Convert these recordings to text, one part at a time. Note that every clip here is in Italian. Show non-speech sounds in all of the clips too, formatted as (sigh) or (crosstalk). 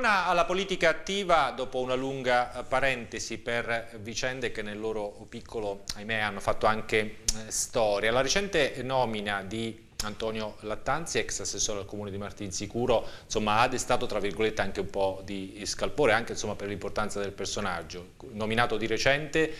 Torna alla politica attiva dopo una lunga eh, parentesi per vicende che nel loro piccolo, ahimè, hanno fatto anche eh, storia. La recente nomina di Antonio Lattanzi, ex assessore al comune di Martinsicuro, insomma ha destato tra virgolette anche un po' di scalpore, anche insomma, per l'importanza del personaggio, nominato di recente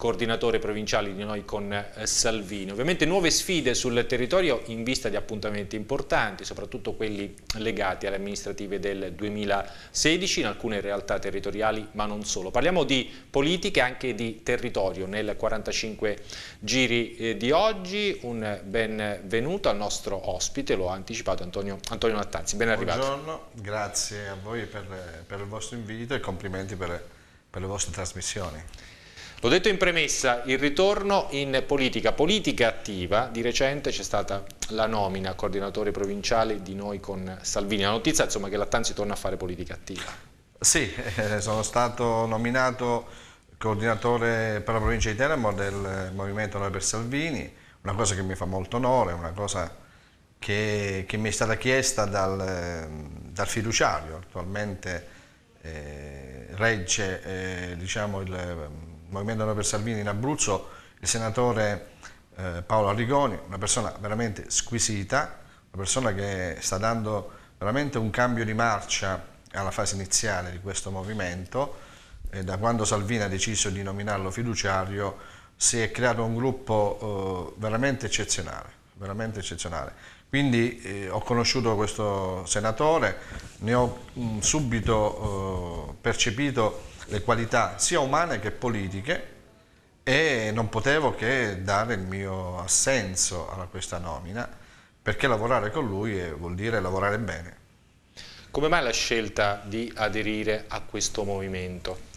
coordinatore provinciale di Noi con eh, Salvini. Ovviamente nuove sfide sul territorio in vista di appuntamenti importanti, soprattutto quelli legati alle amministrative del 2016 in alcune realtà territoriali, ma non solo. Parliamo di politiche e anche di territorio nel 45 giri eh, di oggi. Un benvenuto al nostro ospite, l'ho anticipato Antonio, Antonio Nattanzi. Ben arrivato. Buongiorno, grazie a voi per, per il vostro invito e complimenti per, per le vostre trasmissioni. L'ho detto in premessa, il ritorno in politica, politica attiva, di recente c'è stata la nomina a coordinatore provinciale di noi con Salvini, la notizia insomma che Lattanzi torna a fare politica attiva. Sì, eh, sono stato nominato coordinatore per la provincia di Teramo del Movimento Noi per Salvini, una cosa che mi fa molto onore, una cosa che, che mi è stata chiesta dal, dal fiduciario, attualmente eh, regge eh, diciamo il Movimento 9 per Salvini in Abruzzo, il senatore eh, Paolo Arrigoni, una persona veramente squisita, una persona che sta dando veramente un cambio di marcia alla fase iniziale di questo movimento. E da quando Salvini ha deciso di nominarlo fiduciario si è creato un gruppo eh, veramente eccezionale, veramente eccezionale. Quindi eh, ho conosciuto questo senatore, ne ho mh, mm, subito eh, percepito le qualità sia umane che politiche e non potevo che dare il mio assenso a questa nomina perché lavorare con lui vuol dire lavorare bene. Come mai la scelta di aderire a questo movimento?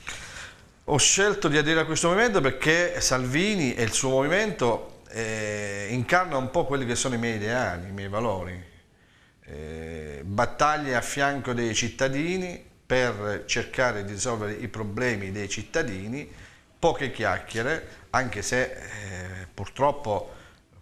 Ho scelto di aderire a questo movimento perché Salvini e il suo movimento eh, incarna un po' quelli che sono i miei ideali, i miei valori. Eh, battaglie a fianco dei cittadini, per cercare di risolvere i problemi dei cittadini, poche chiacchiere, anche se eh, purtroppo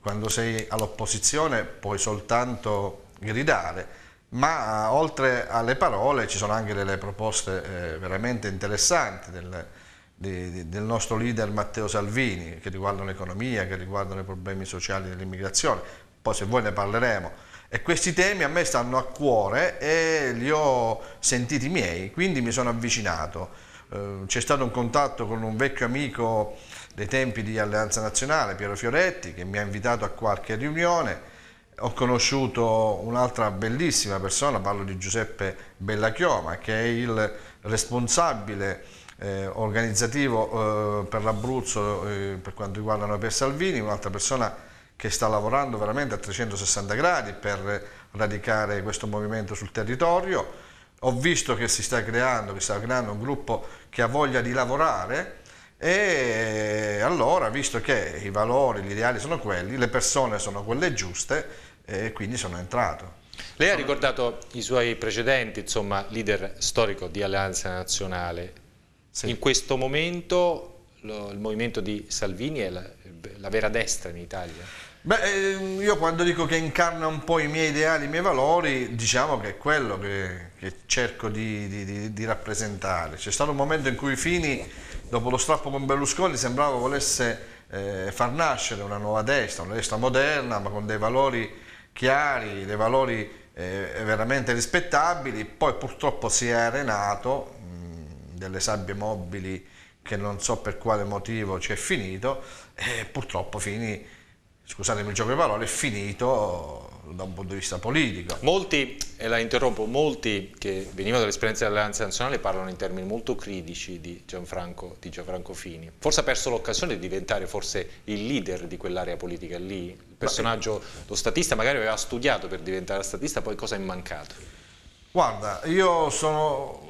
quando sei all'opposizione puoi soltanto gridare, ma eh, oltre alle parole ci sono anche delle proposte eh, veramente interessanti del, di, del, nostro leader Matteo Salvini che riguardano l'economia, che riguardano i problemi sociali dell'immigrazione, poi se voi ne parleremo e questi temi a me stanno a cuore e li ho sentiti miei, quindi mi sono avvicinato. Eh, c'è stato un contatto con un vecchio amico dei tempi di Alleanza Nazionale, Piero Fioretti, che mi ha invitato a qualche riunione. Ho conosciuto un'altra bellissima persona, parlo di Giuseppe Bellachioma, che è il responsabile eh, organizzativo eh, per l'Abruzzo eh, per quanto riguarda noi per Salvini, un'altra persona che sta lavorando veramente a 360 gradi per radicare questo movimento sul territorio. Ho visto che si sta creando, che sta creando un gruppo che ha voglia di lavorare e allora, visto che i valori, gli ideali sono quelli, le persone sono quelle giuste, e quindi sono entrato. Lei ha ricordato i suoi precedenti, insomma, leader storico di Alleanza Nazionale. Sì. In questo momento lo, il movimento di Salvini è la, la vera destra in Italia. Beh, ehm, io quando dico che incarna un po' i miei ideali, i miei valori, diciamo che è quello che, che cerco di, di, di rappresentare. C'è stato un momento in cui Fini, dopo lo strappo con Berlusconi, sembrava volesse eh, far nascere una nuova destra, una destra moderna, ma con dei valori chiari, dei valori eh, veramente rispettabili. Poi purtroppo si è arenato mh, delle sabbie mobili che non so per quale motivo ci è finito e purtroppo Fini scusatemi il gioco di parole, è finito da un punto di vista politico. Molti, e la interrompo, molti che venivano dall'esperienza dell'Alleanza Nazionale parlano in termini molto critici di Gianfranco, di Gianfranco Fini. Forse ha perso l'occasione di diventare forse il leader di quell'area politica lì. Il personaggio, lo statista, magari aveva studiato per diventare statista, poi cosa è mancato? Guarda, io sono,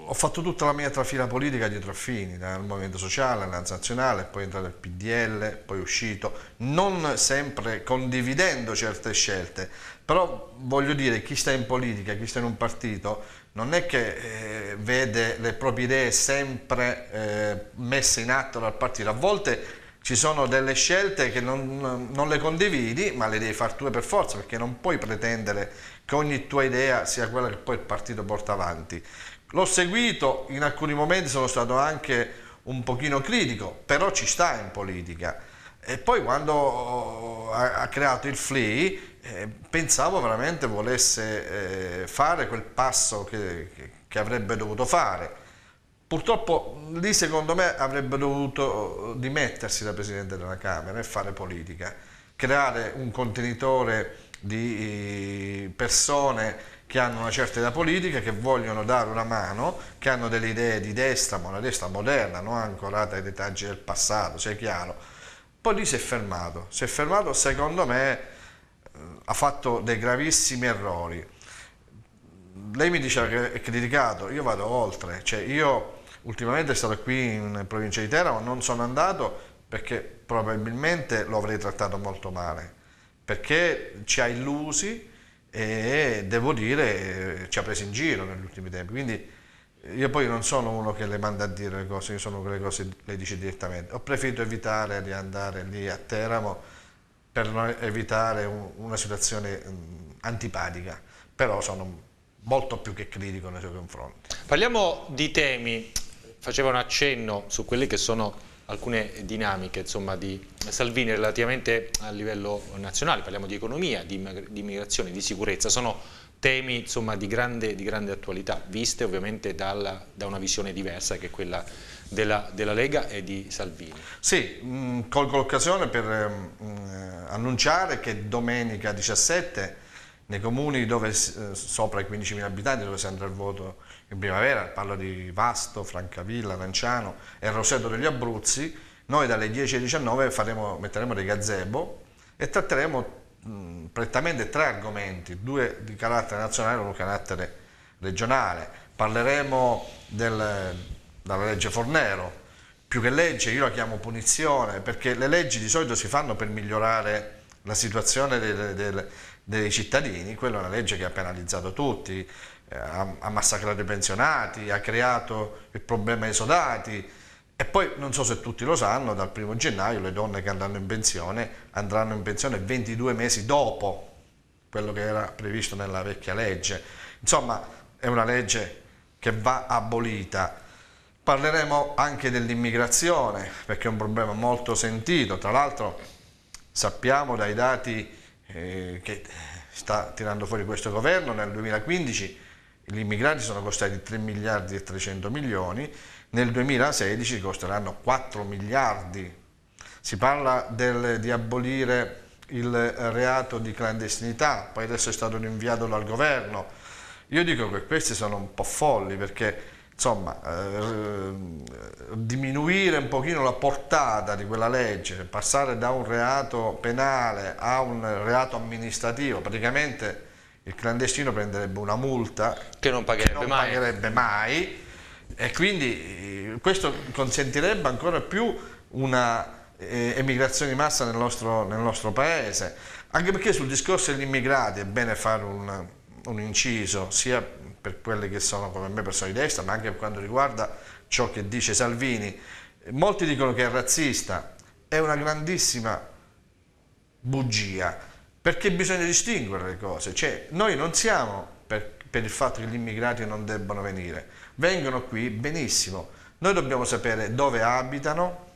ho fatto tutta la mia trafila politica dietro a Fini, dal Movimento Sociale, all'Anza Nazionale, poi entrato nel PDL, poi uscito, non sempre condividendo certe scelte, però voglio dire, chi sta in politica, chi sta in un partito, non è che eh, vede le proprie idee sempre eh, messe in atto dal partito, a volte ci sono delle scelte che non, non le condividi, ma le devi fare tu per forza, perché non puoi pretendere che ogni tua idea sia quella che poi il partito porta avanti. L'ho seguito, in alcuni momenti sono stato anche un pochino critico, però ci sta in politica. E poi quando eh, ha creato il FLI eh, pensavo veramente volesse eh, fare quel passo che, che, avrebbe dovuto fare. Purtroppo lì secondo me avrebbe dovuto dimettersi da Presidente della Camera e fare politica, creare un contenitore di eh, persone che hanno una certa età politica, che vogliono dare una mano, che hanno delle idee di destra, ma una destra moderna, non ancorata ai dettagli del passato, sia cioè chiaro. Poi lì si è fermato, si è fermato secondo me eh, ha fatto dei gravissimi errori. Lei mi diceva che è criticato, io vado oltre, cioè io ultimamente sono stato qui in provincia di Teramo, non sono andato perché probabilmente lo avrei trattato molto male perché ci ha illusi e devo dire ci ha preso in giro negli ultimi tempi. Quindi io poi non sono uno che le manda a dire le cose, io sono quelle cose che le dice direttamente. Ho preferito evitare di andare lì a Teramo per non evitare una situazione antipatica, però sono molto più che critico nei suoi confronti. Parliamo di temi, faceva un accenno su quelli che sono alcune dinamiche insomma, di Salvini relativamente a livello nazionale, parliamo di economia, di, immigrazione, di sicurezza, sono temi insomma, di, grande, di, grande, attualità, viste ovviamente dalla, da una visione diversa che è quella della, della Lega e di Salvini. Sì, mh, mm, colgo l'occasione per mh, mm, eh, annunciare che domenica 17 nei comuni dove, eh, sopra i 15.000 abitanti dove si andrà al voto in primavera, parlo di Vasto, Francavilla, Lanciano e Roseto degli Abruzzi, noi dalle 10 alle 19 faremo, metteremo dei gazebo e tratteremo mh, mm, prettamente tre argomenti, due di carattere nazionale e uno di carattere regionale. Parleremo del, della legge Fornero, più che legge io la chiamo punizione, perché le leggi di solito si fanno per migliorare la situazione del, del, dei cittadini, quella è una legge che ha penalizzato tutti, eh, ha, ha massacrato i pensionati, ha creato il problema esodati e poi non so se tutti lo sanno, dal primo gennaio le donne che andranno in pensione andranno in pensione 22 mesi dopo quello che era previsto nella vecchia legge. Insomma è una legge che va abolita. Parleremo anche dell'immigrazione perché è un problema molto sentito, tra l'altro sappiamo dai dati eh, che sta tirando fuori questo governo nel 2015 gli immigrati sono costati 3 miliardi e 300 milioni, nel 2016 costeranno 4 miliardi. Si parla del, di abolire il reato di clandestinità, poi adesso è stato rinviato dal governo. Io dico che questi sono un po' folli perché insomma, eh, diminuire un pochino la portata di quella legge, passare da un reato penale a un reato amministrativo, praticamente il clandestino prenderebbe una multa che non pagherebbe, che non mai. pagherebbe mai. e quindi eh, questo consentirebbe ancora più una eh, emigrazione di massa nel nostro, nel nostro, paese anche perché sul discorso degli immigrati è bene fare un, un inciso sia per quelle che sono come me persone di destra ma anche per quanto riguarda ciò che dice Salvini molti dicono che è razzista è una grandissima bugia perché bisogna distinguere le cose, cioè noi non siamo per, per il fatto che gli immigrati non debbano venire, vengono qui benissimo, noi dobbiamo sapere dove abitano,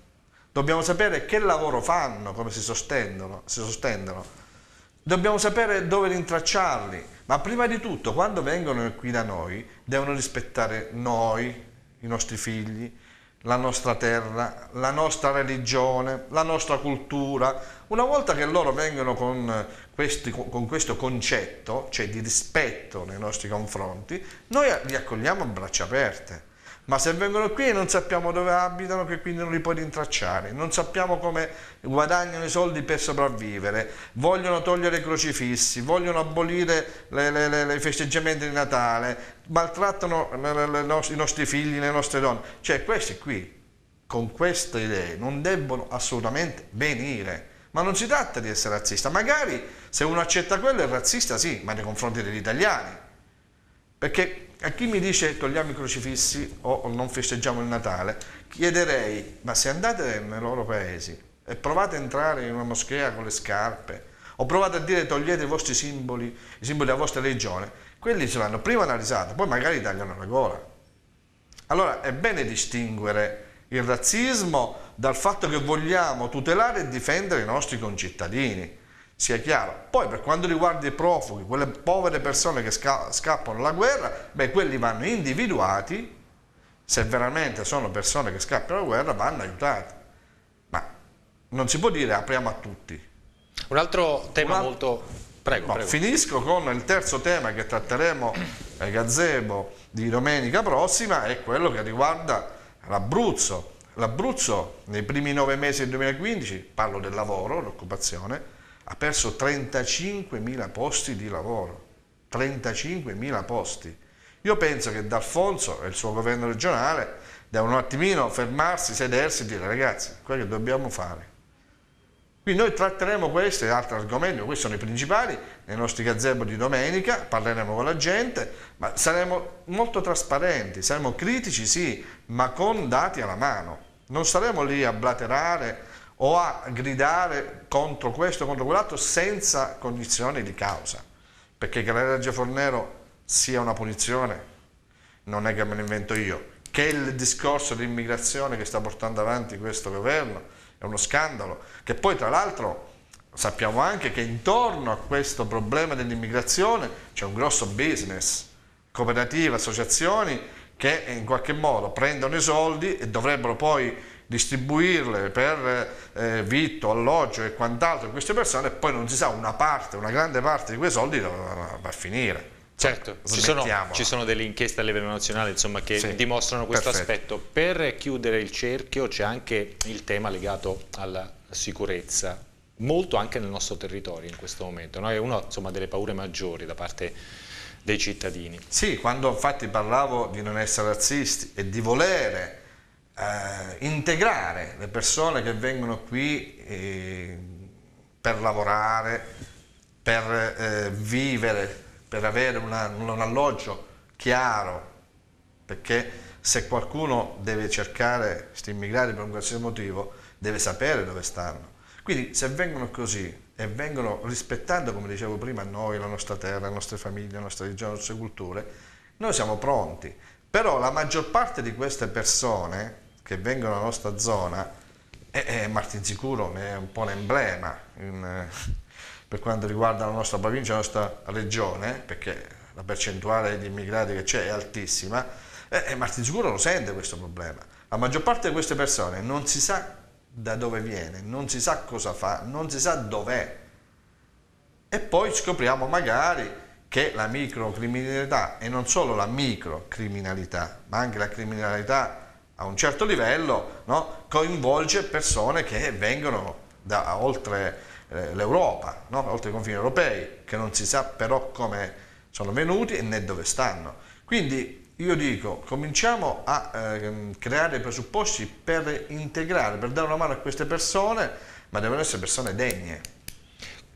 dobbiamo sapere che lavoro fanno, come si sostengono, si sostengono. dobbiamo sapere dove rintracciarli, ma prima di tutto quando vengono qui da noi devono rispettare noi, i nostri figli, la nostra terra, la nostra religione, la nostra cultura. Una volta che loro vengono con, eh, questi, con questo concetto, cioè di rispetto nei nostri confronti, noi li accogliamo a braccia aperte ma se vengono qui non sappiamo dove abitano che quindi non li puoi rintracciare, non sappiamo come guadagnano i soldi per sopravvivere, vogliono togliere i crocifissi, vogliono abolire i festeggiamenti di Natale, maltrattano le, le, le, i nostri figli, le nostre donne, cioè questi qui con queste idee non debbono assolutamente venire. Ma non si tratta di essere razzista, magari se uno accetta quello è razzista sì, ma nei confronti degli italiani. Perché a chi mi dice togliamo i crocifissi o, non festeggiamo il Natale, chiederei, ma se andate nei loro paesi e provate a entrare in una moschea con le scarpe, o provate a dire togliete i vostri simboli, i simboli della vostra religione, quelli ce l'hanno prima analizzati, poi magari tagliano la gola. Allora è bene distinguere il razzismo dal fatto che vogliamo tutelare e difendere i nostri concittadini sia chiaro. Poi per quanto riguarda i profughi, quelle povere persone che sca scappano dalla guerra, beh, quelli vanno individuati, se veramente sono persone che scappano dalla guerra vanno aiutati. Ma non si può dire apriamo a tutti. Un altro tema Un molto... Prego, no, prego, Finisco con il terzo tema che tratteremo ai eh, gazebo di domenica prossima, è quello che riguarda l'Abruzzo. L'Abruzzo nei primi nove mesi del 2015, parlo del lavoro, l'occupazione, ha perso 35.000 posti di lavoro, 35.000 posti. Io penso che D'Alfonso e il suo governo regionale devono un attimino fermarsi, sedersi e dire ragazzi, quello che dobbiamo fare. Quindi noi tratteremo questi e altri argomenti, questi sono i principali, nei nostri gazebo di domenica, parleremo con la gente, ma saremo molto trasparenti, saremo critici sì, ma con dati alla mano. Non saremo lì a blaterare o a gridare contro questo, o contro quell'altro, senza cognizione di causa. Perché che la legge Fornero sia una punizione, non è che me lo invento io. Che il discorso di immigrazione che sta portando avanti questo governo è uno scandalo. Che poi, tra l'altro, sappiamo anche che intorno a questo problema dell'immigrazione c'è un grosso business, cooperative, associazioni che in qualche modo prendono i soldi e dovrebbero poi distribuirle per eh, vitto, alloggio e quant'altro a queste persone, e poi non si sa una parte, una grande parte di quei soldi va a finire. Certo, ci sono, ci sono, delle inchieste a livello nazionale insomma, che sì, dimostrano questo perfetto. aspetto. Per chiudere il cerchio c'è anche il tema legato alla sicurezza, molto anche nel nostro territorio in questo momento. No? È una insomma, delle paure maggiori da parte dei cittadini. Sì, quando infatti parlavo di non essere razzisti e di volere eh, integrare le persone che vengono qui eh, per lavorare, per eh, vivere, per avere una, un alloggio chiaro, perché se qualcuno deve cercare questi immigrati per un qualsiasi motivo, deve sapere dove stanno. Quindi se vengono così e vengono rispettando, come dicevo prima, noi, la nostra terra, le nostre famiglie, la nostra religione, le nostre culture, noi siamo pronti. Però la maggior parte di queste persone che vengono nella nostra zona, e, e Martinsicuro è un po' l'emblema in, eh, per quanto riguarda la nostra provincia, la nostra regione, perché la percentuale di immigrati che c'è è altissima, e, e Martinsicuro lo sente questo problema. La maggior parte di queste persone non si sa da dove viene, non si sa cosa fa, non si sa dov'è. E poi scopriamo magari che la microcriminalità e non solo la microcriminalità, ma anche la criminalità a un certo livello no, coinvolge persone che vengono da oltre eh, l'Europa, no, oltre i confini europei, che non si sa però come sono venuti né dove stanno. Quindi io dico, cominciamo a eh, creare presupposti per integrare, per dare una mano a queste persone, ma devono essere persone degne.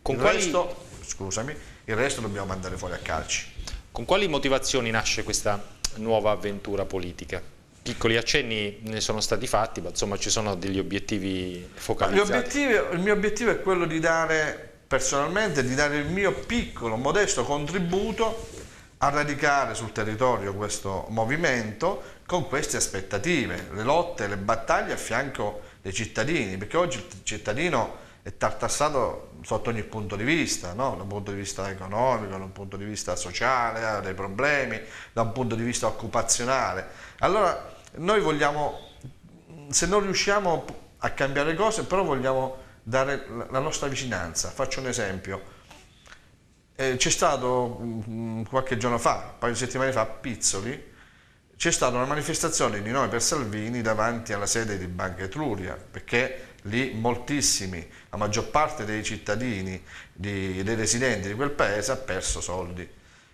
Con il quali... resto, scusami, il resto dobbiamo mandare fuori a calci. Con quali motivazioni nasce questa nuova avventura politica? piccoli accenni ne sono stati fatti, ma insomma ci sono degli obiettivi focalizzati. Obiettivi, il mio obiettivo è quello di dare personalmente, di dare il mio piccolo, modesto contributo a radicare sul territorio questo movimento con queste aspettative, le lotte, le battaglie a fianco dei cittadini, perché oggi il cittadino è tartassato sotto ogni punto di vista, no? da un punto di vista economico, da un punto di vista sociale, dai problemi, da un punto di vista occupazionale. Allora noi vogliamo, se non riusciamo a cambiare cose, però vogliamo dare la nostra vicinanza. Faccio un esempio. Eh, c'è stato mh, mm, qualche giorno fa, un paio di settimane fa, a Pizzoli, c'è stata una manifestazione di noi per Salvini davanti alla sede di Banca Etruria, perché lì moltissimi, la maggior parte dei cittadini, di, dei residenti di quel paese ha perso soldi.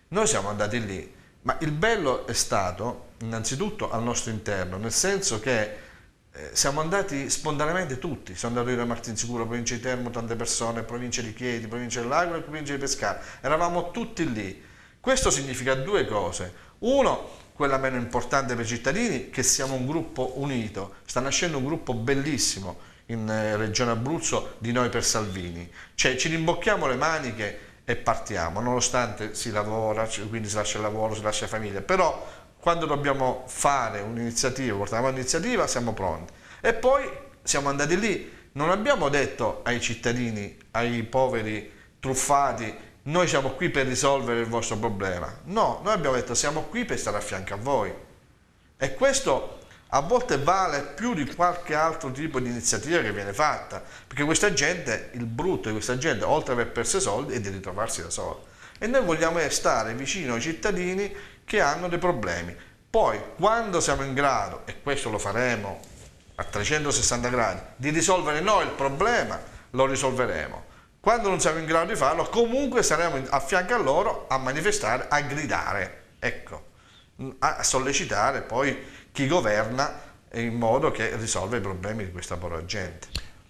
Noi siamo andati lì, ma il bello è stato innanzitutto al nostro interno, nel senso che eh, siamo andati spontaneamente tutti, sono andato io da Martinsicuro, provincia di Termo, tante persone, provincia di Chieti, provincia dell'Aquila e provincia di Pescara, eravamo tutti lì. Questo significa due cose. Uno, quella meno importante per i cittadini, che siamo un gruppo unito, sta nascendo un gruppo bellissimo in eh, Regione Abruzzo di noi per Salvini, cioè ci rimbocchiamo le maniche e partiamo, nonostante si lavora, quindi si lascia il lavoro, si lascia la famiglia, però quando dobbiamo fare un'iniziativa, portare avanti un'iniziativa, siamo pronti. E poi siamo andati lì, non abbiamo detto ai cittadini, ai poveri truffati, noi siamo qui per risolvere il vostro problema. No, noi abbiamo detto siamo qui per stare a fianco a voi. E questo a volte vale più di qualche altro tipo di iniziativa che viene fatta, perché questa gente, il brutto di questa gente, oltre ad aver perso i soldi, è di ritrovarsi da sola. E noi vogliamo stare vicino ai cittadini che hanno dei problemi. Poi, quando siamo in grado, e questo lo faremo a 360 gradi, di risolvere noi il problema, lo risolveremo. Quando non siamo in grado di farlo, comunque saremo a fianco a loro a manifestare, a gridare, ecco, mm, a sollecitare poi chi governa in modo che risolva i problemi di questa povera gente.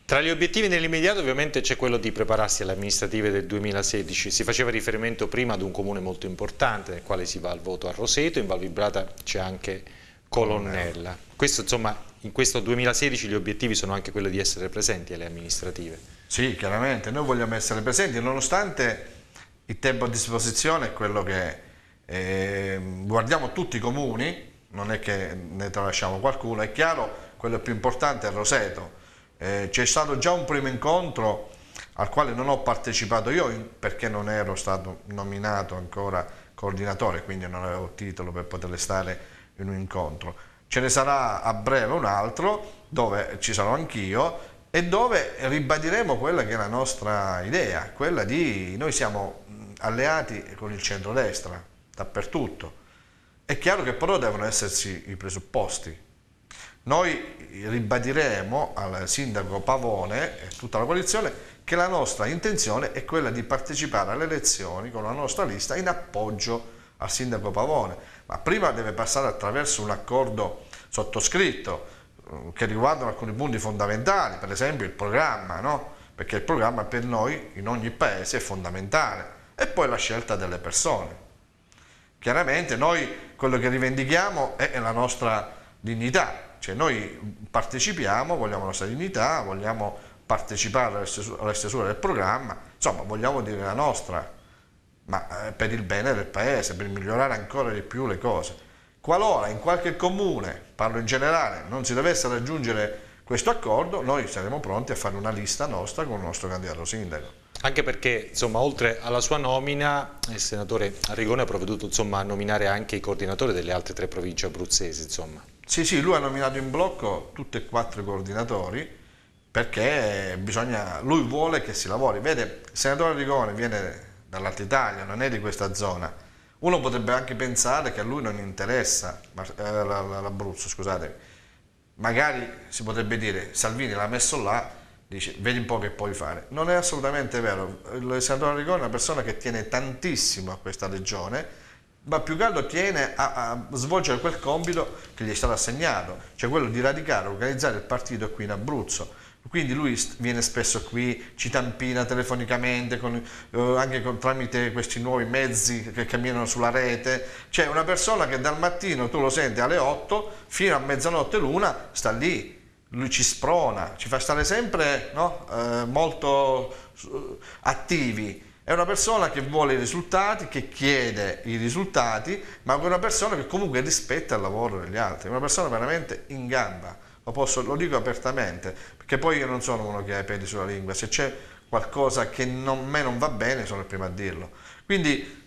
Tra gli obiettivi nell'immediato ovviamente c'è quello di prepararsi alle amministrative del 2016, si faceva riferimento prima ad un comune molto importante nel quale si va al voto a Roseto, in Val Vibrata c'è anche Colonnella. Questo, insomma, in questo 2016 gli obiettivi sono anche quelli di essere presenti alle amministrative. Sì, chiaramente, noi vogliamo essere presenti nonostante il tempo a disposizione è quello che eh, guardiamo tutti i comuni, non è che ne tralasciamo qualcuno, è chiaro quello più importante è Roseto eh, c'è stato già un primo incontro al quale non ho partecipato io perché non ero stato nominato ancora coordinatore, quindi non avevo titolo per poter stare in un incontro. Ce ne sarà a breve un altro dove ci sarò anch'io e dove ribadiremo quella che è la nostra idea, quella di noi siamo alleati con il centrodestra dappertutto. È chiaro che però devono esserci i presupposti, noi ribadiremo al sindaco Pavone e tutta la coalizione che la nostra intenzione è quella di partecipare alle elezioni con la nostra lista in appoggio al sindaco Pavone, ma prima deve passare attraverso un accordo sottoscritto mm, che riguardano alcuni punti fondamentali, per esempio il programma, no? perché il programma per noi in ogni paese è fondamentale e poi la scelta delle persone. Chiaramente noi quello che rivendichiamo è la nostra dignità, cioè noi partecipiamo, vogliamo la salinità, vogliamo partecipare alla stesura del programma, insomma vogliamo dire la nostra, ma eh, per il bene del paese, per migliorare ancora di più le cose. Qualora in qualche comune, parlo in generale, non si dovesse raggiungere questo accordo, noi saremo pronti a fare una lista nostra con il nostro candidato sindaco anche perché insomma, oltre alla sua nomina il senatore Arrigone ha provveduto insomma, a nominare anche i coordinatori delle altre tre province abruzzesi. Insomma. Sì, sì, lui ha nominato in blocco tutti e quattro i coordinatori perché bisogna, lui vuole che si lavori. Vede, il senatore Rigoni viene dall'Alta Italia, non è di questa zona. Uno potrebbe anche pensare che a lui non interessa eh, l'Abruzzo, scusate. Magari si potrebbe dire Salvini l'ha messo là, dice vedi un po' che puoi fare. Non è assolutamente vero. Il senatore Rigoni è una persona che tiene tantissimo a questa regione ma più che altro tiene a, a, svolgere quel compito che gli è stato assegnato, cioè quello di radicare, organizzare il partito qui in Abruzzo. Quindi lui viene spesso qui, ci tampina telefonicamente, con, eh, anche con, tramite questi nuovi mezzi che camminano sulla rete. Cioè una persona che dal mattino tu lo senti alle 8 fino a mezzanotte l'una sta lì, lui ci sprona, ci fa stare sempre no, eh, molto eh, attivi è una persona che vuole i risultati, che chiede i risultati, ma è una persona che comunque rispetta il lavoro degli altri, è una persona veramente in gamba, lo, posso, lo dico apertamente, perché poi io non sono uno che ha i peli sulla lingua, se c'è qualcosa che a me non va bene sono il primo a dirlo. Quindi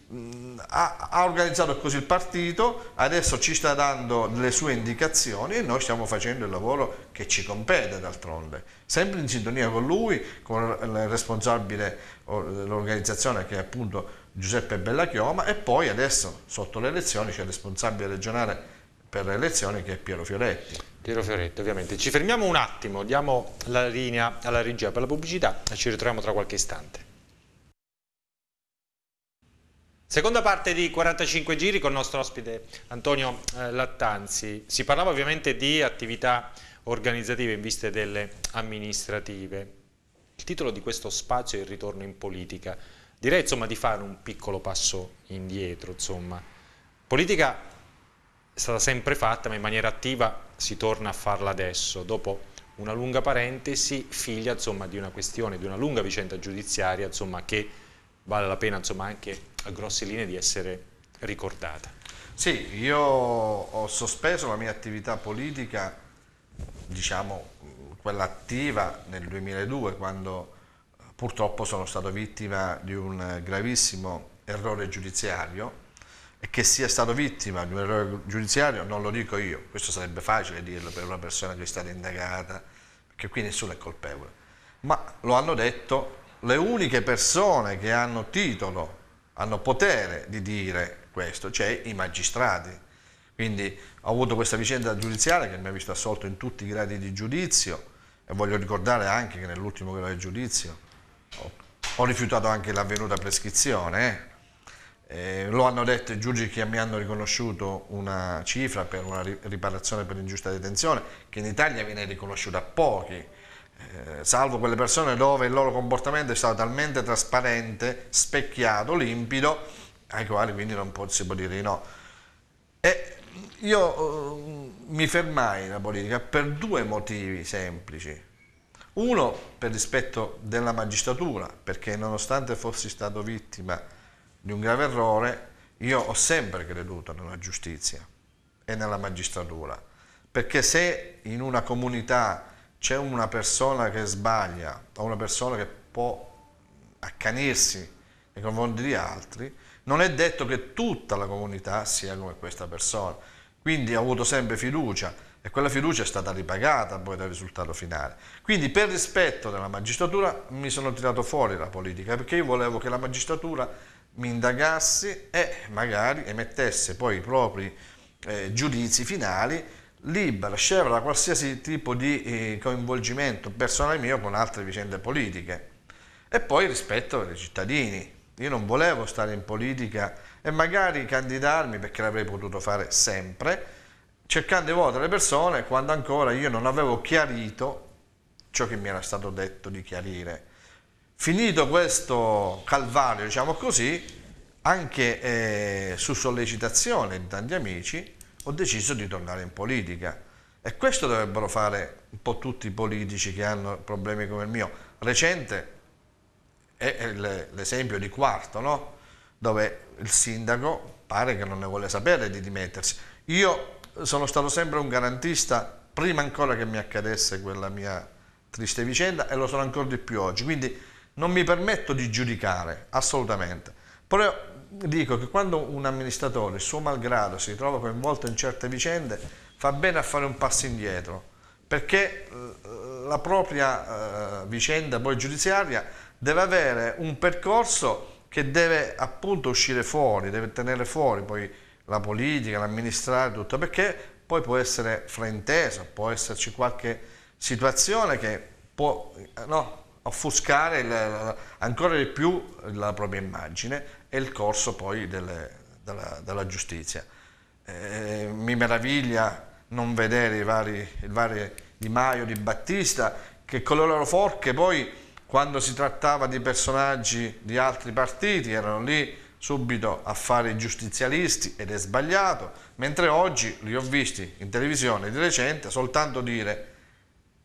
ha, organizzato così il partito, adesso ci sta dando le sue indicazioni e noi stiamo facendo il lavoro che ci compete d'altronde, sempre in sintonia con lui, con il responsabile dell'organizzazione che è appunto Giuseppe Bellachioma e poi adesso sotto le elezioni c'è il responsabile regionale per le elezioni che è Piero Fioretti. Piero Fioretti, ovviamente. Ci fermiamo un attimo, diamo la linea alla regia per la pubblicità e ci ritroviamo tra qualche istante. Seconda parte di 45 giri con il nostro ospite Antonio eh, Lattanzi. Si parlava ovviamente di attività organizzative in vista delle amministrative. Il titolo di questo spazio è il ritorno in politica. Direi insomma, di fare un piccolo passo indietro. Insomma. Politica è stata sempre fatta ma in maniera attiva si torna a farla adesso. Dopo una lunga parentesi figlia insomma, di una questione, di una lunga vicenda giudiziaria che vale la pena anche a grosse linee di essere ricordata. Sì, io ho sospeso la mia attività politica, diciamo quella attiva nel 2002, quando eh, purtroppo sono stato vittima di un gravissimo errore giudiziario e che sia stato vittima di un errore giudiziario non lo dico io, questo sarebbe facile dirlo per una persona che è stata indagata, perché qui nessuno è colpevole, ma lo hanno detto le uniche persone che hanno titolo hanno potere di dire questo, cioè i magistrati. Quindi ho avuto questa vicenda giudiziaria che mi ha visto assolto in tutti i gradi di giudizio e voglio ricordare anche che nell'ultimo grado di giudizio ho, rifiutato anche l'avvenuta prescrizione. Eh. eh, lo hanno detto i giudici che mi hanno riconosciuto una cifra per una riparazione per ingiusta detenzione che in Italia viene riconosciuta a pochi eh, salvo quelle persone dove il loro comportamento è stato talmente trasparente, specchiato, limpido, ai quali quindi non si può dire di no. E io eh, mi fermai nella politica per due motivi semplici. Uno, per rispetto della magistratura, perché nonostante fossi stato vittima di un grave errore, io ho sempre creduto nella giustizia e nella magistratura, perché se in una comunità c'è una persona che sbaglia o una persona che può accanirsi nei confronti di altri, non è detto che tutta la comunità sia come questa persona. Quindi ho avuto sempre fiducia e quella fiducia è stata ripagata poi dal risultato finale. Quindi per rispetto della magistratura mi sono tirato fuori la politica perché io volevo che la magistratura mi indagasse e magari emettesse poi i propri eh, giudizi finali libera, scevra da qualsiasi tipo di eh, coinvolgimento personale mio con altre vicende politiche. E poi rispetto ai cittadini. Io non volevo stare in politica e magari candidarmi, perché l'avrei potuto fare sempre, cercando di votare le persone quando ancora io non avevo chiarito ciò che mi era stato detto di chiarire. Finito questo calvario, diciamo così, anche eh, su sollecitazione di tanti amici, ho deciso di tornare in politica. E questo dovrebbero fare un po' tutti i politici che hanno problemi come il mio. Recente è l'esempio di Quarto, no? dove il sindaco pare che non ne vuole sapere di dimettersi. Io sono stato sempre un garantista prima ancora che mi accadesse quella mia triste vicenda e lo sono ancora di più oggi, quindi non mi permetto di giudicare assolutamente. Però dico che quando un amministratore, suo malgrado, si trova coinvolto in certe vicende, fa bene a fare un passo indietro, perché eh, la propria eh, vicenda poi giudiziaria deve avere un percorso che deve appunto uscire fuori, deve tenere fuori poi la politica, l'amministrare tutto, perché poi può essere frainteso, può esserci qualche situazione che può eh, no, offuscare il, ancora di più la propria immagine e il corso poi delle, della, della, giustizia. Eh, mi meraviglia non vedere i vari, il vari Di Maio, Di Battista, che con le loro forche poi quando si trattava di personaggi di altri partiti erano lì subito a fare i giustizialisti ed è sbagliato, mentre oggi li ho visti in televisione di recente soltanto dire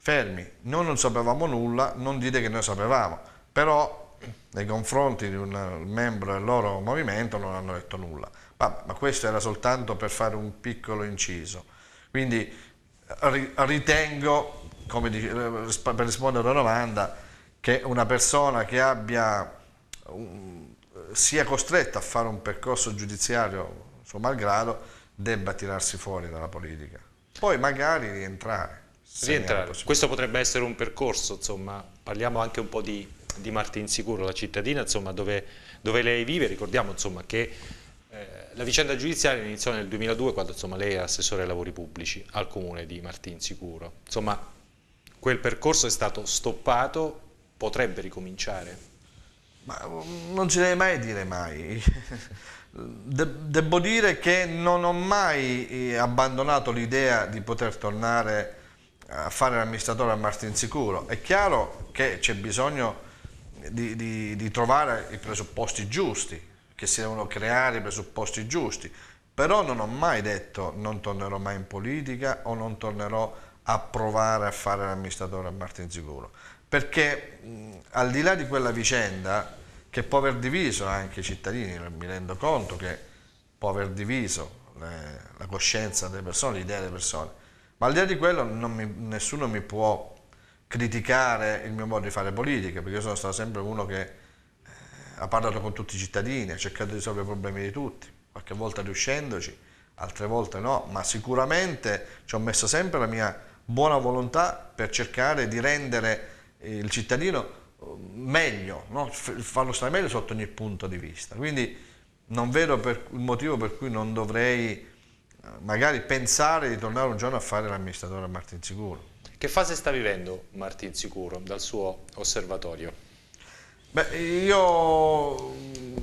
fermi, noi non sapevamo nulla, non dite che noi sapevamo, però nei confronti di un eh, membro del loro movimento non hanno detto nulla. Ma, ma questo era soltanto per fare un piccolo inciso. Quindi ri, ritengo, dice, eh, per rispondere alla domanda, che una persona che abbia, um, sia costretta a fare un percorso giudiziario suo malgrado debba tirarsi fuori dalla politica. Poi magari rientrare rientrare. Questo potrebbe essere un percorso, insomma, parliamo anche un po' di, di Martinsicuro, la cittadina insomma, dove, dove, lei vive, ricordiamo insomma, che eh, la vicenda giudiziaria iniziò nel 2002 quando insomma, lei è assessore ai lavori pubblici al comune di Martinsicuro. Insomma, quel percorso è stato stoppato, potrebbe ricominciare? Ma mm, non si deve mai dire mai. (laughs) De devo dire che non ho mai eh, abbandonato l'idea di poter tornare a a fare l'amministratore a Martin Sicuro. È chiaro che c'è bisogno di, di, di, trovare i presupposti giusti, che si devono creare i presupposti giusti, però non ho mai detto non tornerò mai in politica o non tornerò a provare a fare l'amministratore a Martin Sicuro, perché mh, al di là di quella vicenda che può aver diviso anche i cittadini, mi rendo conto che può aver diviso le, la coscienza delle persone, l'idea delle persone, ma al di là di quello mi, nessuno mi può criticare il mio modo di fare politica, perché io sono stato sempre uno che eh, ha parlato con tutti i cittadini, ha cercato di risolvere i problemi di tutti, qualche volta riuscendoci, altre volte no, ma sicuramente ci ho messo sempre la mia buona volontà per cercare di rendere il cittadino eh, meglio, no? farlo stare meglio sotto ogni punto di vista. Quindi non vedo per, il motivo per cui non dovrei magari pensare di tornare un giorno a fare l'amministratore a Martin Sicuro. Che fase sta vivendo Martin Sicuro dal suo osservatorio? Beh, io mm,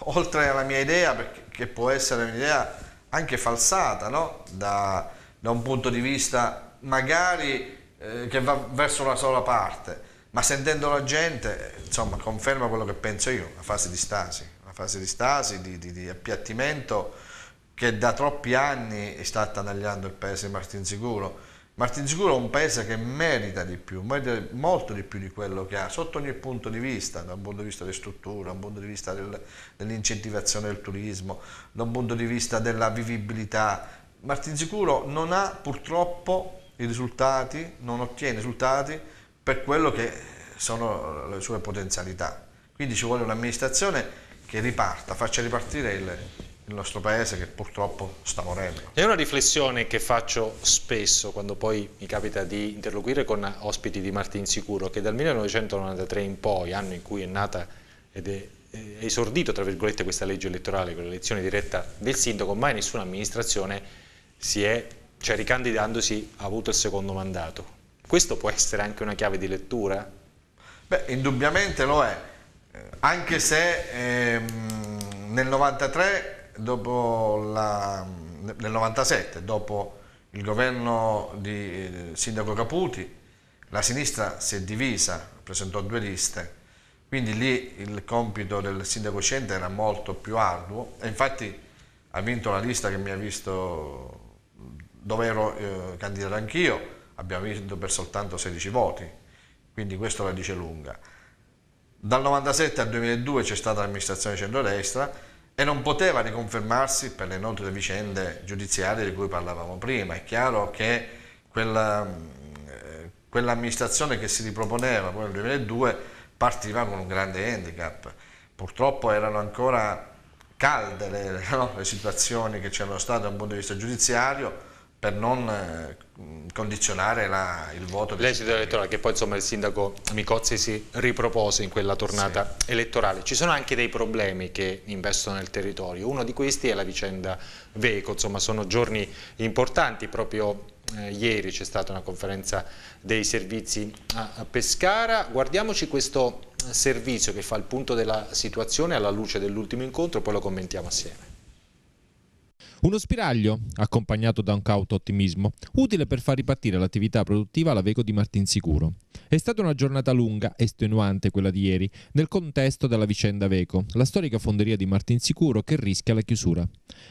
oltre alla mia idea, che può essere un'idea anche falsata, no? da, da, un punto di vista magari eh, che va verso una sola parte, ma sentendo la gente, insomma, conferma quello che penso io, una fase di stasi, una fase di stasi, di, di, di appiattimento che da troppi anni sta attanagliando il paese di Martinsicuro. Martinsicuro è un paese che merita di più, merita molto di più di quello che ha, sotto ogni punto di vista, da un punto di vista delle strutture, da un punto di vista del, dell'incentivazione del turismo, da un punto di vista della vivibilità. Martinsicuro non ha purtroppo i risultati, non ottiene risultati per quello che sono le sue potenzialità. Quindi ci vuole un'amministrazione che riparta, faccia ripartire il, il nostro paese che purtroppo sta morendo. È una riflessione che faccio spesso quando poi mi capita di interloquire con ospiti di Martin Sicuro che dal 1993 in poi, anno in cui è nata ed è esordito tra virgolette questa legge elettorale con l'elezione diretta del sindaco, mai nessuna amministrazione si è, cioè ricandidandosi ha avuto il secondo mandato. Questo può essere anche una chiave di lettura? Beh, indubbiamente lo è, eh, anche se ehm, nel 93 dopo la, nel 97, dopo il governo di eh, Sindaco Caputi, la sinistra si è divisa, presentò due liste, quindi lì il compito del Sindaco Sciente era molto più arduo e infatti ha vinto la lista che mi ha visto dove ero eh, candidato anch'io, abbiamo vinto per soltanto 16 voti, quindi questo la dice lunga. Dal 97 al 2002 c'è stata l'amministrazione centrodestra, e non poteva riconfermarsi per le note vicende giudiziarie di cui parlavamo prima. È chiaro che quella, eh, quell'amministrazione che si riproponeva poi nel 2002 partiva con un grande handicap. Purtroppo erano ancora calde le, (laughs) no, le situazioni che c'erano state da un punto di vista giudiziario, per non eh, condizionare la, il voto l'esito elettorale che poi insomma il sindaco Micozzi si ripropose in quella tornata sì. elettorale ci sono anche dei problemi che investono nel territorio uno di questi è la vicenda Veco insomma sono giorni importanti proprio eh, ieri c'è stata una conferenza dei servizi a, a Pescara guardiamoci questo eh, servizio che fa il punto della situazione alla luce dell'ultimo incontro poi lo commentiamo assieme uno spiraglio, accompagnato da un cauto ottimismo, utile per far ripartire l'attività produttiva alla Vego di Martinsicuro, è stata una giornata lunga, estenuante quella di ieri, nel contesto della vicenda Veco, la storica fonderia di Martinsicuro che rischia la chiusura.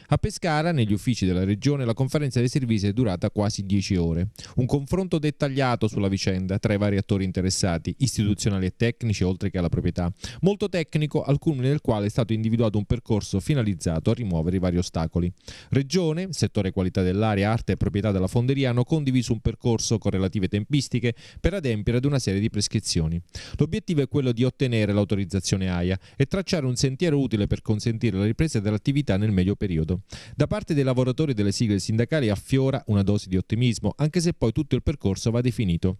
A Pescara, negli uffici della regione, la conferenza dei servizi è durata quasi 10 ore. Un confronto dettagliato sulla vicenda tra i vari attori interessati, istituzionali e tecnici, oltre che alla proprietà. Molto tecnico, alcuni nel quale è stato individuato un percorso finalizzato a rimuovere i vari ostacoli. Regione, settore qualità dell'aria, arte e proprietà della fonderia hanno condiviso un percorso con relative tempistiche per adempiere ad una serie di prescrizioni. L'obiettivo è quello di ottenere l'autorizzazione AIA e tracciare un sentiero utile per consentire la ripresa dell'attività nel medio periodo. Da parte dei lavoratori delle sigle sindacali affiora una dose di ottimismo, anche se poi tutto il percorso va definito.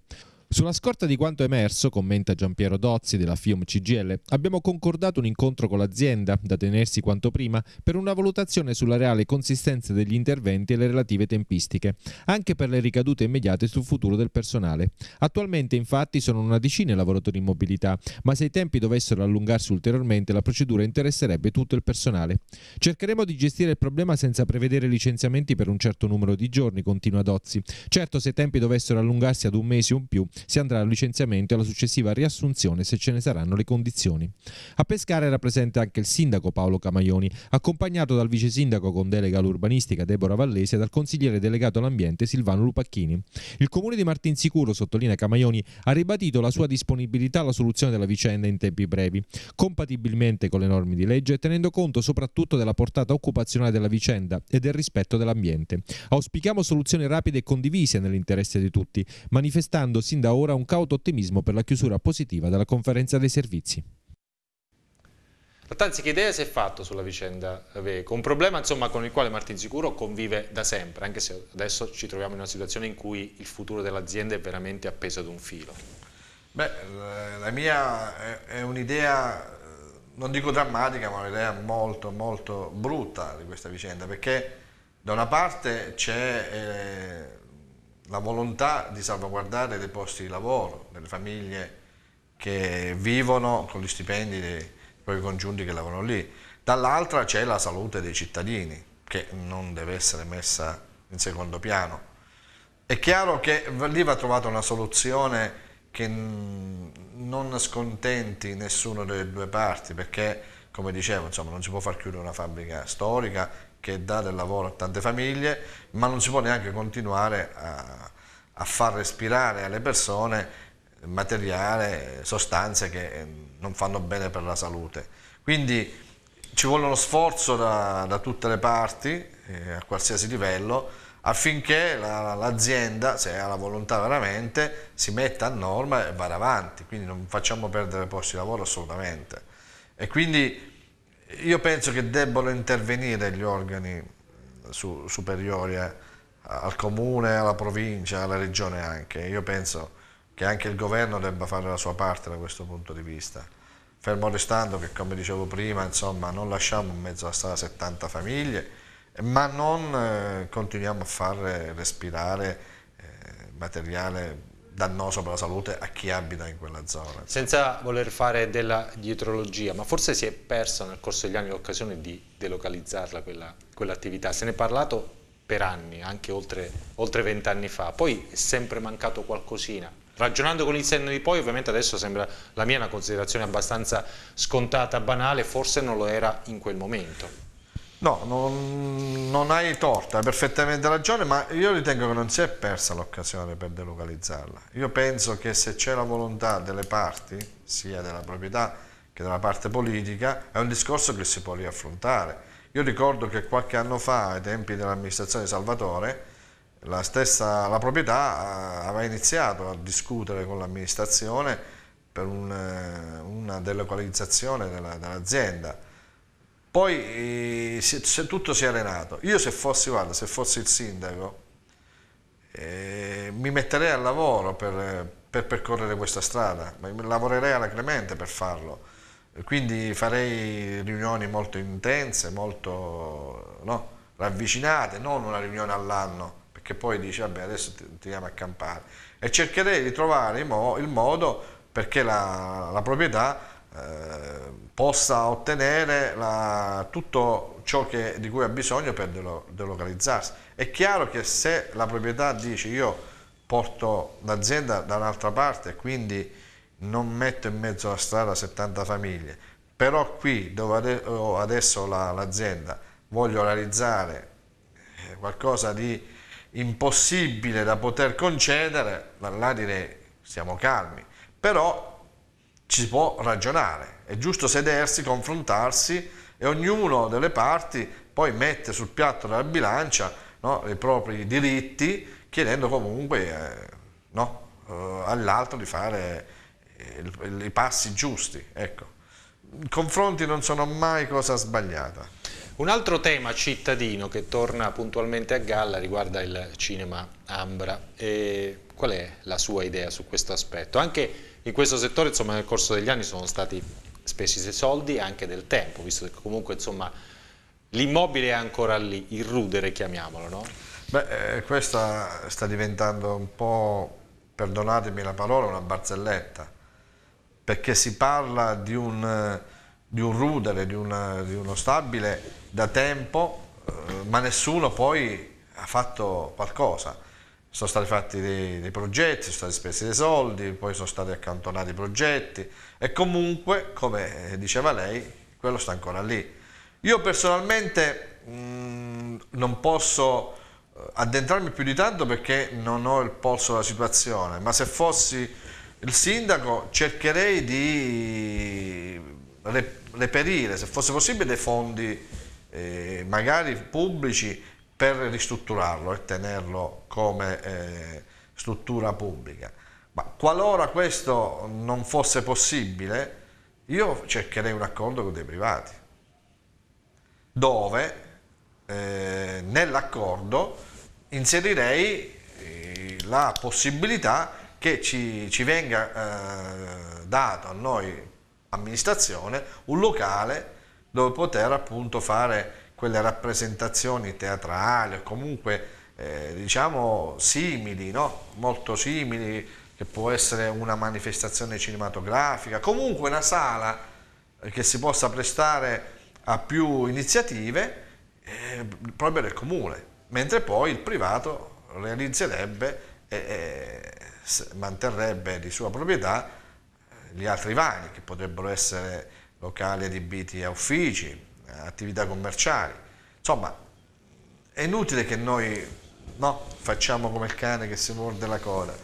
Sulla scorta di quanto emerso, commenta Giampiero Dozzi della FIOM CGL, abbiamo concordato un incontro con l'azienda, da tenersi quanto prima, per una valutazione sulla reale consistenza degli interventi e le relative tempistiche, anche per le ricadute immediate sul futuro del personale. Attualmente infatti sono una decina i lavoratori in mobilità, ma se i tempi dovessero allungarsi ulteriormente la procedura interesserebbe tutto il personale. Cercheremo di gestire il problema senza prevedere licenziamenti per un certo numero di giorni, continua Dozzi. Certo se i tempi dovessero allungarsi ad un mese o in più, si andrà al licenziamento e alla successiva riassunzione se ce ne saranno le condizioni. A pescare era presente anche il sindaco Paolo Camaioni, accompagnato dal vice sindaco con delega all'urbanistica Deborah Vallese e dal consigliere delegato all'ambiente Silvano Lupacchini. Il comune di Martinsicuro, sottolinea Camaioni, ha ribadito la sua disponibilità alla soluzione della vicenda in tempi brevi, compatibilmente con le norme di legge e tenendo conto soprattutto della portata occupazionale della vicenda e del rispetto dell'ambiente. Auspichiamo soluzioni rapide e condivise nell'interesse di tutti, manifestando sin da ora un cauto ottimismo per la chiusura positiva della conferenza dei servizi. Lattanzi, che idea si è fatto sulla vicenda Veco? Un problema insomma, con il quale Martin Sicuro convive da sempre, anche se adesso ci troviamo in una situazione in cui il futuro dell'azienda è veramente appeso ad un filo. Beh, eh, la mia è un'idea, eh, non dico drammatica, ma un'idea molto, molto brutta di questa vicenda, perché da una parte c'è eh, la volontà di salvaguardare dei posti di lavoro, delle famiglie che vivono con gli stipendi dei propri congiunti che lavorano lì. Dall'altra c'è la salute dei cittadini, che non deve essere messa in secondo piano. È chiaro che lì va trovata una soluzione che non scontenti nessuna delle due parti, perché come dicevo, insomma, non si può far chiudere una fabbrica storica che dà del lavoro a tante famiglie, ma non si può neanche continuare a, a far respirare alle persone materiale, sostanze che eh, non fanno bene per la salute. Quindi ci vuole uno sforzo da, da tutte le parti, eh, a qualsiasi livello, affinché l'azienda, se ha la volontà veramente, si metta a norma e vada avanti. Quindi non facciamo perdere posti di lavoro assolutamente. E quindi io penso che debbano intervenire gli organi mm, su, superiori a, eh, al comune, alla provincia, alla regione anche. Io penso che anche il governo debba fare la sua parte da questo punto di vista. Fermo restando che, come dicevo prima, insomma, non lasciamo in mezzo alla strada 70 famiglie, ma non eh, continuiamo a far respirare eh, materiale dannoso per la salute a chi abita in quella zona. Senza voler fare della dietrologia, ma forse si è persa nel corso degli anni l'occasione di delocalizzarla quell'attività. Quell se ne è parlato per anni, anche oltre vent'anni fa, poi è sempre mancato qualcosina. Ragionando con il senno di poi, ovviamente adesso sembra la mia una considerazione abbastanza scontata, banale, forse non lo era in quel momento. No, non, non, hai torto, hai perfettamente ragione, ma io ritengo che non si è persa l'occasione per delocalizzarla. Io penso che se c'è la volontà delle parti, sia della proprietà che della parte politica, è un discorso che si può riaffrontare. Io ricordo che qualche anno fa, ai tempi dell'amministrazione Salvatore, la stessa la proprietà eh, aveva iniziato a discutere con l'amministrazione per un, eh, una delocalizzazione dell'azienda. Poi eh, se, se tutto si è arenato. Io se fossi, guarda, se fossi il sindaco, eh, mi metterei al lavoro per, per, percorrere questa strada, ma lavorerei alacremente per farlo. Quindi farei riunioni molto intense, molto no, ravvicinate, non una riunione all'anno, perché poi dici vabbè adesso andiamo a campare. E cercherei di trovare il modo perché la, la proprietà eh, possa ottenere la, tutto ciò che, di cui ha bisogno per delocalizzarsi. È chiaro che se la proprietà dice io porto l'azienda da un'altra parte e quindi non metto in mezzo alla strada 70 famiglie, però qui dove ho adesso l'azienda voglio realizzare eh, qualcosa di impossibile da poter concedere, là direi siamo calmi, però ci può ragionare, è giusto sedersi, confrontarsi e ognuno delle parti poi mette sul piatto della bilancia no, i propri diritti chiedendo comunque eh, no, eh, all'altro di fare eh, il, i passi giusti. Ecco. I confronti non sono mai cosa sbagliata. Un altro tema cittadino che torna puntualmente a galla riguarda il cinema Ambra. E qual è la sua idea su questo aspetto? Anche in questo settore insomma, nel corso degli anni sono stati spesi dei soldi e anche del tempo, visto che comunque l'immobile è ancora lì, il rudere chiamiamolo. No? Beh, eh, questa sta diventando un po', perdonatemi la parola, una barzelletta, perché si parla di un, di un rudere, di, una, di, uno stabile da tempo, eh, ma nessuno poi ha fatto qualcosa sono stati fatti dei, dei, progetti, sono stati spesi dei soldi, poi sono stati accantonati i progetti e comunque, come diceva lei, quello sta ancora lì. Io personalmente mh, mm, non posso eh, addentrarmi più di tanto perché non ho il polso della situazione, ma se fossi il sindaco cercherei di reperire, se fosse possibile, dei fondi eh, magari pubblici per ristrutturarlo e tenerlo come eh, struttura pubblica. Ma qualora questo non fosse possibile, io cercherei un accordo con dei privati, dove eh, nell'accordo inserirei eh, la possibilità che ci, ci venga eh, dato a noi amministrazione un locale dove poter appunto fare quelle rappresentazioni teatrali, comunque eh, diciamo simili, no? molto simili, che può essere una manifestazione cinematografica, comunque una sala eh, che si possa prestare a più iniziative eh, proprio del comune, mentre poi il privato realizzerebbe e, e manterrebbe di sua proprietà eh, gli altri vani che potrebbero essere locali adibiti a uffici, attività commerciali. Insomma, è inutile che noi no, facciamo come il cane che si morde la coda.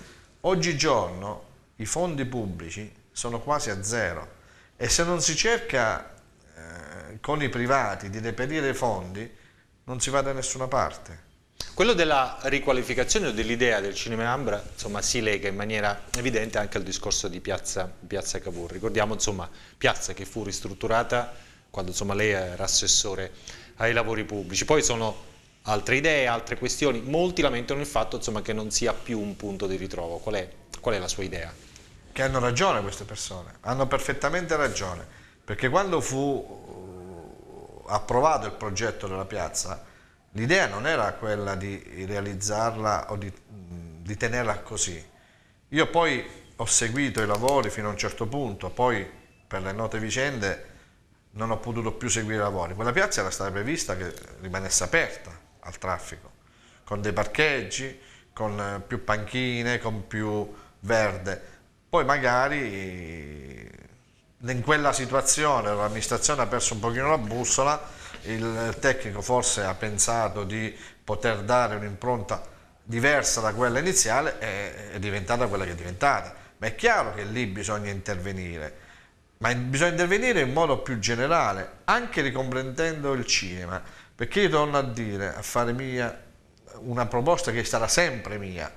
Oggigiorno i fondi pubblici sono quasi a zero e se non si cerca eh, con i privati di reperire i fondi non si va da nessuna parte. Quello della riqualificazione o dell'idea del cinema Ambra insomma, si lega in maniera evidente anche al discorso di Piazza, Piazza Cavour. Ricordiamo insomma, Piazza che fu ristrutturata quando insomma lei era assessore ai lavori pubblici. Poi sono altre idee, altre questioni. Molti lamentano il fatto insomma, che non sia più un punto di ritrovo. Qual è, qual è la sua idea? Che hanno ragione queste persone, hanno perfettamente ragione, perché quando fu uh, approvato il progetto della piazza, l'idea non era quella di realizzarla o di, mm, di tenerla così. Io poi ho seguito i lavori fino a un certo punto, poi per le note vicende non ho potuto più seguire i lavori. Quella piazza era stata prevista che rimanesse aperta al traffico, con dei parcheggi, con eh, più panchine, con più verde. Poi magari in quella situazione l'amministrazione ha perso un pochino la bussola, il tecnico forse ha pensato di poter dare un'impronta diversa da quella iniziale e è, diventata quella che è diventata. Ma è chiaro che lì bisogna intervenire ma bisogna intervenire in modo più generale, anche ricomprendendo il cinema, perché io torno a dire, a fare mia una proposta che sarà sempre mia,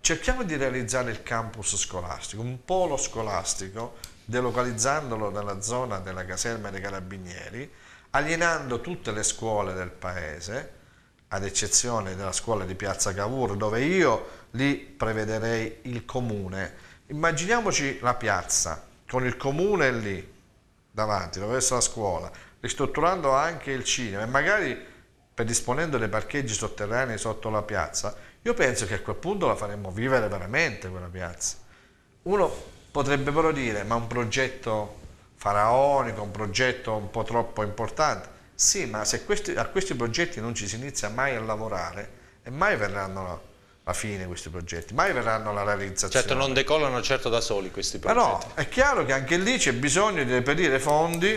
cerchiamo di realizzare il campus scolastico, un polo scolastico, delocalizzandolo nella zona della caserma dei carabinieri, alienando tutte le scuole del paese, ad eccezione della scuola di Piazza Cavour, dove io lì prevederei il comune. Immaginiamoci la piazza, con il comune lì davanti, dove verso la scuola, ristrutturando anche il cinema e magari predisponendo dei parcheggi sotterranei sotto la piazza, io penso che a quel punto la faremmo vivere veramente quella piazza. Uno potrebbe però dire, ma un progetto faraonico, un progetto un po' troppo importante. Sì, ma se questi, a questi progetti non ci si inizia mai a lavorare, e mai verranno la fine questi progetti, mai verranno alla realizzazione. Certo, non decollano certo da soli questi progetti. Però è chiaro che anche lì c'è bisogno di reperire fondi,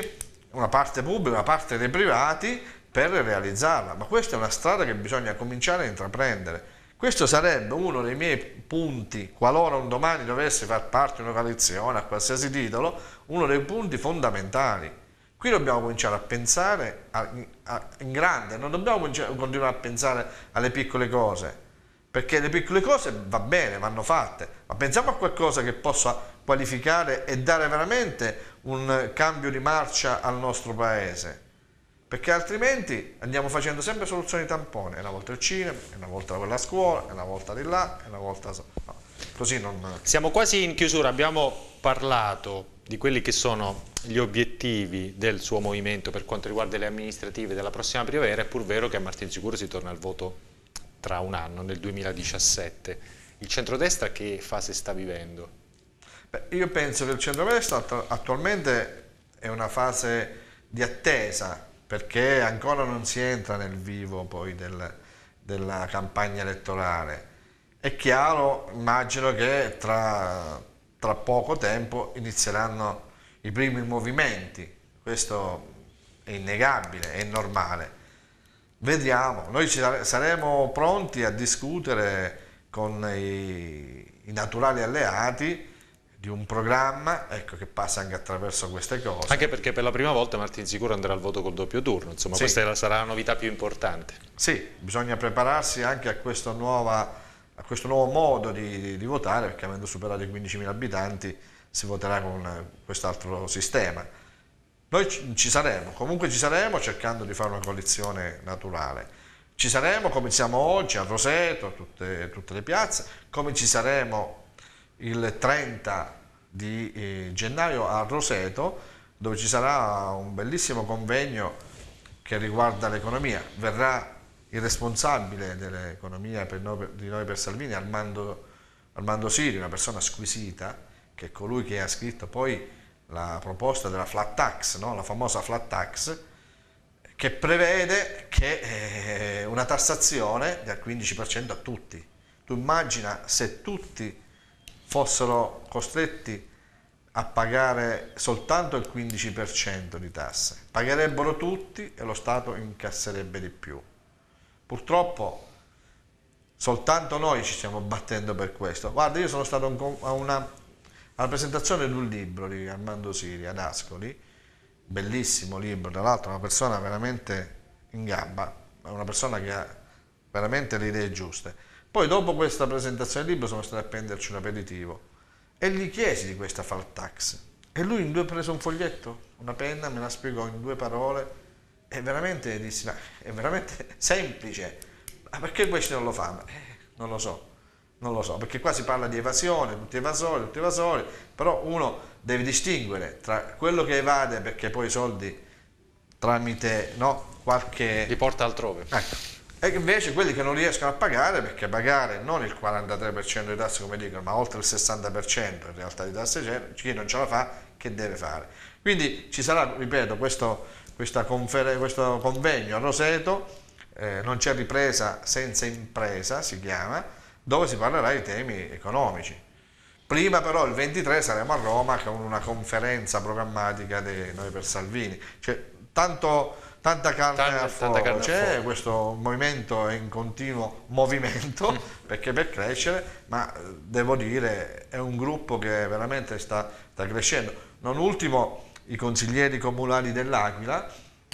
una parte pubblica, una parte dei privati, per realizzarla, ma questa è una strada che bisogna cominciare a intraprendere. Questo sarebbe uno dei miei punti, qualora un domani dovesse far parte di una coalizione a qualsiasi titolo, uno dei punti fondamentali. Qui dobbiamo cominciare a pensare a, a, in grande, non dobbiamo continuare a pensare alle piccole cose perché le piccole cose va bene, vanno fatte, ma pensiamo a qualcosa che possa qualificare e dare veramente un cambio di marcia al nostro paese, perché altrimenti andiamo facendo sempre soluzioni tampone, una volta il cinema, una volta quella scuola, una volta di là, una volta... No. Così non... Siamo quasi in chiusura, abbiamo parlato di quelli che sono gli obiettivi del suo movimento per quanto riguarda le amministrative della prossima primavera, è pur vero che a Martinsicuro si torna al voto tra un anno, nel 2017. Il centrodestra che fase sta vivendo? Beh, io penso che il centrodestra attualmente è una fase di attesa perché ancora non si entra nel vivo poi del, della campagna elettorale. È chiaro, immagino che tra, tra poco tempo inizieranno i primi movimenti, questo è innegabile, è normale. Vediamo, noi saremo pronti a discutere con i, i naturali alleati di un programma ecco, che passa anche attraverso queste cose. Anche perché per la prima volta Martin Sicuro andrà al voto col doppio turno, insomma sì. questa sarà la novità più importante. Sì, bisogna prepararsi anche a questo, nuova, a questo nuovo modo di, di, di votare, perché avendo superato i 15.000 abitanti si voterà con quest'altro sistema noi ci saremo, comunque ci saremo cercando di fare una coalizione naturale. Ci saremo come siamo oggi a Roseto, a tutte, tutte le piazze, come ci saremo il 30 di eh, gennaio a Roseto, dove ci sarà un bellissimo convegno che riguarda l'economia. Verrà il responsabile dell'economia di noi per Salvini, Armando, Armando Siri, una persona squisita, che è colui che ha scritto poi la proposta della flat tax, no? la famosa flat tax, che prevede che eh, una tassazione del 15% a tutti. Tu immagina se tutti fossero costretti a pagare soltanto il 15% di tasse. Pagherebbero tutti e lo Stato incasserebbe di più. Purtroppo soltanto noi ci stiamo battendo per questo. Guarda, io sono stato a una alla presentazione di un libro di Armando Siri ad Ascoli, bellissimo libro, tra l'altro una persona veramente in gamba, una persona che ha veramente le idee giuste. Poi dopo questa presentazione del libro sono stato a prenderci un aperitivo e gli chiesi di questa Faltax e lui in due ha preso un foglietto, una penna, me la spiegò in due parole e veramente disse, ma è veramente (laughs) semplice, ma perché questi non lo fanno? Eh, non lo so non lo so, perché qua si parla di evasione, tutti evasori, tutti evasori, però uno deve distinguere tra quello che evade perché poi i soldi tramite no, qualche... Li porta altrove. Ecco. E invece quelli che non riescono a pagare, perché pagare non il 43% di tasse come dicono, ma oltre il 60% in realtà di tasse c'è, chi non ce la fa, che deve fare? Quindi ci sarà, ripeto, questo, questo convegno a Roseto, eh, non c'è ripresa senza impresa, si chiama, dove si parlerà di temi economici. Prima però il 23 saremo a Roma con una conferenza programmatica di noi per Salvini. Cioè, tanto, tanta carne tanta, a fuoco, carne c'è fuoco. questo movimento è in continuo (laughs) movimento (laughs) perché per crescere, ma eh, devo dire è un gruppo che veramente sta, sta crescendo. Non ultimo i consiglieri comunali dell'Aquila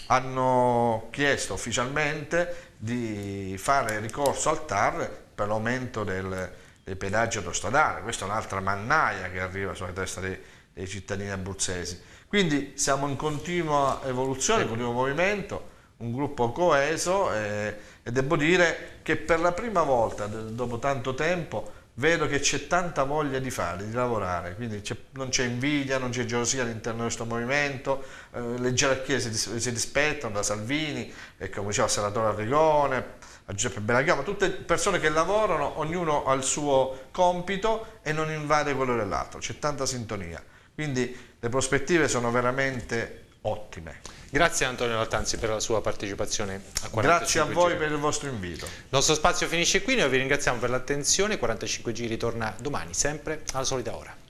hanno chiesto ufficialmente di fare ricorso al TAR per l'aumento del, del pedaggio autostradale, questa è un'altra mannaia che arriva sulla testa dei, dei cittadini abruzzesi. Quindi siamo in continua evoluzione, in continuo movimento, un gruppo coeso e, eh, e devo dire che per la prima volta dopo tanto tempo vedo che c'è tanta voglia di fare, di lavorare, quindi non c'è invidia, non c'è gelosia all'interno di questo movimento, eh, le gerarchie si, si, rispettano da Salvini, e come diceva il senatore Arrigone, a Giuseppe Benaglioma, tutte persone che lavorano, ognuno ha il suo compito e non invade quello dell'altro, c'è tanta sintonia. Quindi le prospettive sono veramente ottime. Grazie Antonio Lattanzi per la sua partecipazione a 45 Grazie a voi giri. per il vostro invito. Il nostro spazio finisce qui, noi vi ringraziamo per l'attenzione, 45 giri torna domani sempre alla solita ora.